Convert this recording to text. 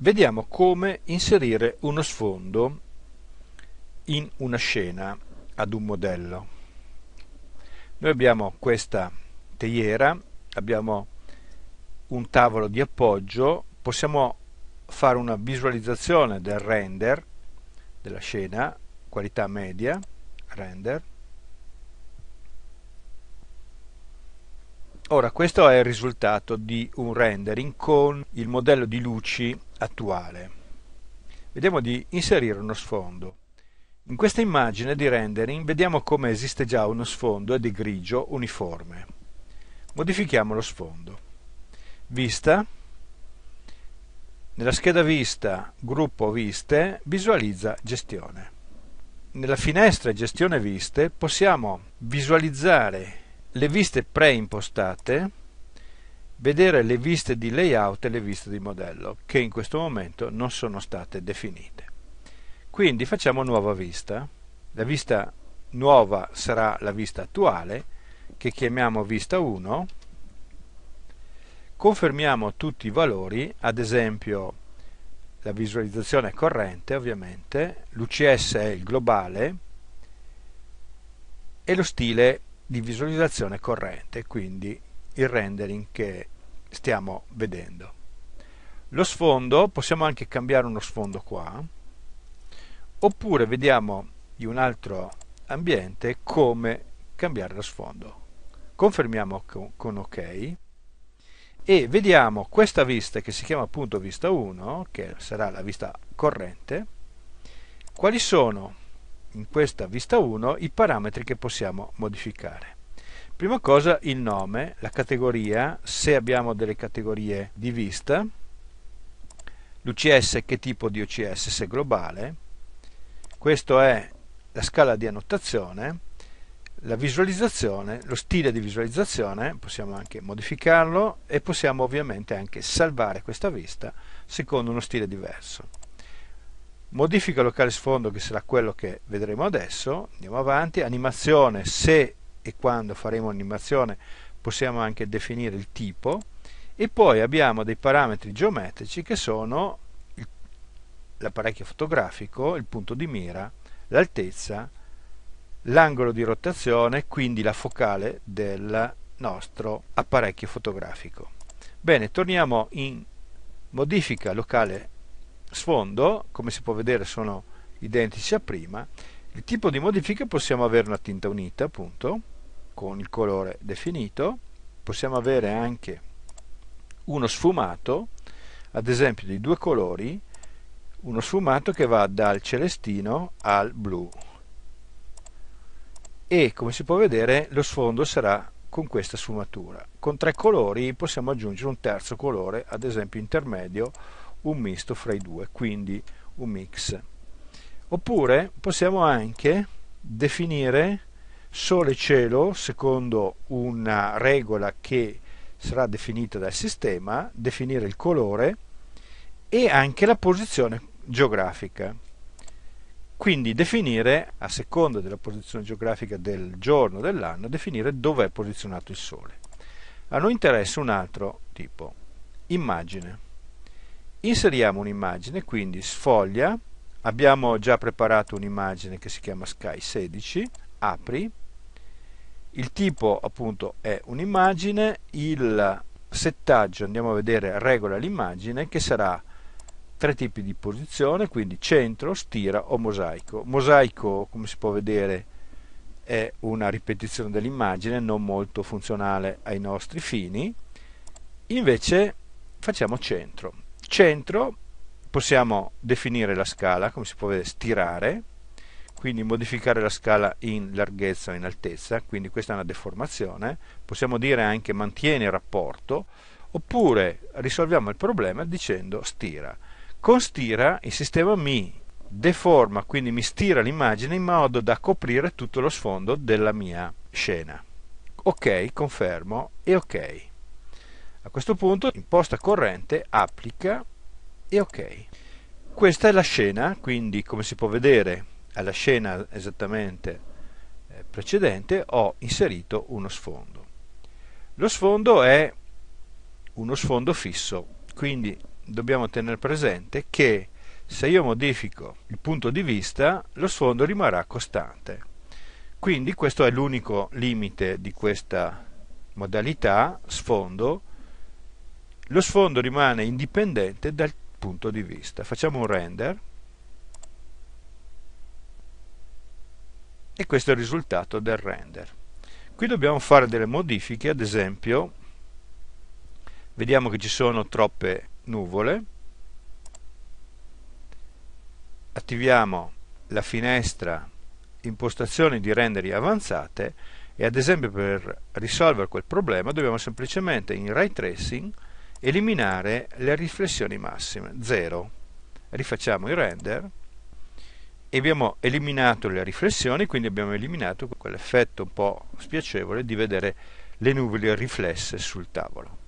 vediamo come inserire uno sfondo in una scena ad un modello. Noi abbiamo questa teiera, abbiamo un tavolo di appoggio, possiamo fare una visualizzazione del render della scena, qualità media, render. Ora questo è il risultato di un rendering con il modello di luci attuale. Vediamo di inserire uno sfondo. In questa immagine di rendering vediamo come esiste già uno sfondo di grigio uniforme. Modifichiamo lo sfondo. Vista. Nella scheda vista, gruppo viste, visualizza gestione. Nella finestra gestione viste possiamo visualizzare le viste preimpostate vedere le viste di layout e le viste di modello, che in questo momento non sono state definite. Quindi facciamo nuova vista. La vista nuova sarà la vista attuale, che chiamiamo vista 1. Confermiamo tutti i valori, ad esempio la visualizzazione corrente ovviamente, l'UCS è il globale e lo stile di visualizzazione corrente, quindi il rendering che stiamo vedendo. Lo sfondo, possiamo anche cambiare uno sfondo qua, oppure vediamo in un altro ambiente come cambiare lo sfondo. Confermiamo con ok e vediamo questa vista che si chiama appunto vista 1 che sarà la vista corrente quali sono in questa vista 1 i parametri che possiamo modificare Prima cosa il nome, la categoria, se abbiamo delle categorie di vista, l'UCS che tipo di UCS, se globale, questa è la scala di annotazione, la visualizzazione, lo stile di visualizzazione, possiamo anche modificarlo e possiamo ovviamente anche salvare questa vista secondo uno stile diverso. Modifica locale sfondo che sarà quello che vedremo adesso, andiamo avanti, animazione se e quando faremo animazione possiamo anche definire il tipo e poi abbiamo dei parametri geometrici che sono l'apparecchio fotografico, il punto di mira, l'altezza, l'angolo di rotazione, quindi la focale del nostro apparecchio fotografico. Bene, torniamo in modifica locale sfondo, come si può vedere sono identici a prima il tipo di modifica possiamo avere una tinta unita, appunto, con il colore definito, possiamo avere anche uno sfumato, ad esempio di due colori, uno sfumato che va dal celestino al blu. E come si può vedere lo sfondo sarà con questa sfumatura. Con tre colori possiamo aggiungere un terzo colore, ad esempio intermedio, un misto fra i due, quindi un mix. Oppure possiamo anche definire sole e cielo secondo una regola che sarà definita dal sistema, definire il colore e anche la posizione geografica. Quindi definire, a seconda della posizione geografica del giorno, dell'anno, definire dove è posizionato il Sole. A noi interessa un altro tipo, immagine. Inseriamo un'immagine, quindi sfoglia, abbiamo già preparato un'immagine che si chiama Sky 16, apri, il tipo appunto è un'immagine, il settaggio andiamo a vedere regola l'immagine che sarà tre tipi di posizione, quindi centro, stira o mosaico. Mosaico, come si può vedere, è una ripetizione dell'immagine non molto funzionale ai nostri fini. Invece facciamo centro. Centro possiamo definire la scala, come si può vedere, stirare, quindi modificare la scala in larghezza o in altezza, quindi questa è una deformazione, possiamo dire anche mantiene il rapporto, oppure risolviamo il problema dicendo stira. Con stira il sistema mi deforma, quindi mi stira l'immagine in modo da coprire tutto lo sfondo della mia scena. Ok, confermo e ok. A questo punto imposta corrente applica e ok. Questa è la scena, quindi come si può vedere alla scena esattamente eh, precedente ho inserito uno sfondo. Lo sfondo è uno sfondo fisso, quindi dobbiamo tenere presente che se io modifico il punto di vista lo sfondo rimarrà costante. Quindi questo è l'unico limite di questa modalità sfondo. Lo sfondo rimane indipendente dal punto di vista. Facciamo un render e questo è il risultato del render. Qui dobbiamo fare delle modifiche, ad esempio vediamo che ci sono troppe nuvole, attiviamo la finestra impostazioni di renderi avanzate e ad esempio per risolvere quel problema dobbiamo semplicemente in ray tracing eliminare le riflessioni massime, 0. Rifacciamo il render e abbiamo eliminato le riflessioni, quindi abbiamo eliminato quell'effetto un po' spiacevole di vedere le nuvole riflesse sul tavolo.